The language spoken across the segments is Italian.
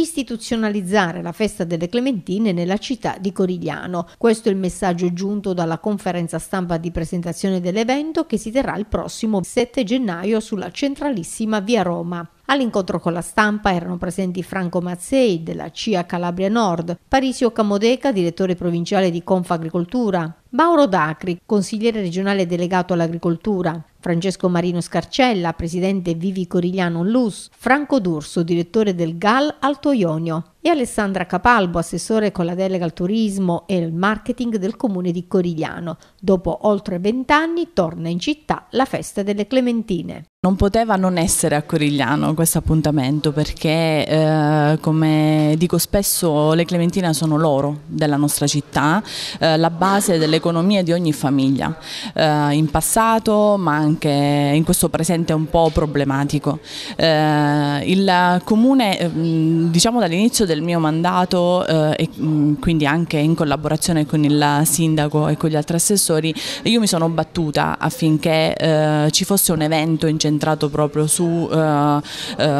istituzionalizzare la festa delle Clementine nella città di Corigliano. Questo è il messaggio giunto dalla conferenza stampa di presentazione dell'evento che si terrà il prossimo 7 gennaio sulla centralissima via Roma. All'incontro con la stampa erano presenti Franco Mazzei della CIA Calabria Nord, Parisio Camodeca, direttore provinciale di Confagricoltura, Mauro Dacri, consigliere regionale delegato all'agricoltura, Francesco Marino Scarcella, presidente Vivi Corigliano Luz, Franco D'Urso, direttore del GAL Alto Ionio, e Alessandra Capalbo, assessore con la delega al turismo e il marketing del comune di Corigliano. Dopo oltre vent'anni torna in città la festa delle Clementine. Non poteva non essere a Corigliano questo appuntamento perché, eh, come dico spesso, le clementine sono l'oro della nostra città, eh, la base dell'economia di ogni famiglia, eh, in passato ma anche in questo presente un po' problematico. Eh, il comune, eh, diciamo dall'inizio del del mio mandato eh, e mh, mm, quindi anche in collaborazione con il sindaco e con gli altri assessori, io mi sono battuta affinché eh, ci fosse un evento incentrato proprio su, eh,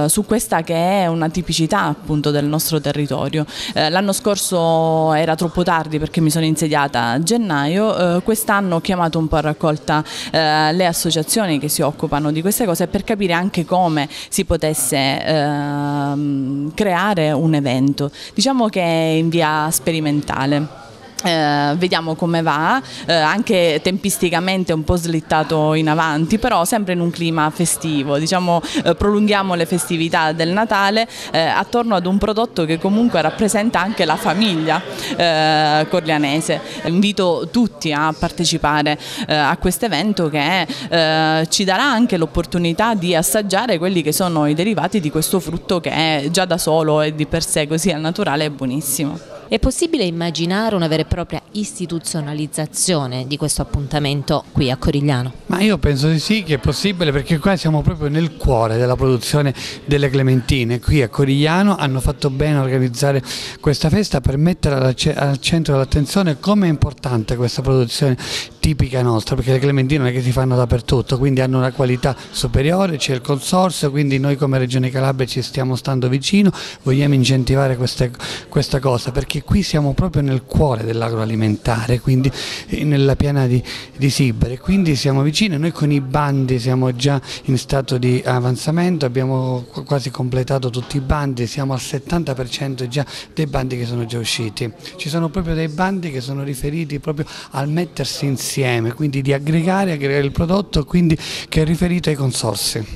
su questa che è una tipicità appunto del nostro territorio. L'anno scorso era troppo tardi perché mi sono insediata a gennaio, eh, quest'anno ho chiamato un po' a raccolta eh, le associazioni che si occupano di queste cose per capire anche come si potesse eh, creare un evento. Novecento, diciamo che è in via sperimentale. Eh, vediamo come va, eh, anche tempisticamente un po' slittato in avanti, però sempre in un clima festivo, diciamo eh, prolunghiamo le festività del Natale eh, attorno ad un prodotto che comunque rappresenta anche la famiglia eh, corleanese. Invito tutti a partecipare eh, a questo evento che ci darà anche l'opportunità di assaggiare quelli che sono i derivati di questo frutto che già da solo e di per sé così al naturale è buonissimo. È possibile immaginare una vera e propria istituzionalizzazione di questo appuntamento qui a Corigliano? Ma io penso di sì che è possibile perché qua siamo proprio nel cuore della produzione delle clementine. Qui a Corigliano hanno fatto bene a organizzare questa festa per mettere al centro dell'attenzione come è importante questa produzione tipica nostra perché le clementine non è che si fanno dappertutto quindi hanno una qualità superiore, c'è il consorzio quindi noi come Regione Calabria ci stiamo stando vicino, vogliamo incentivare queste, questa cosa perché perché qui siamo proprio nel cuore dell'agroalimentare, quindi eh, nella piana di, di Sibere, quindi siamo vicini, noi con i bandi siamo già in stato di avanzamento, abbiamo quasi completato tutti i bandi, siamo al 70% già dei bandi che sono già usciti, ci sono proprio dei bandi che sono riferiti proprio al mettersi insieme, quindi di aggregare, aggregare il prodotto quindi che è riferito ai consorsi.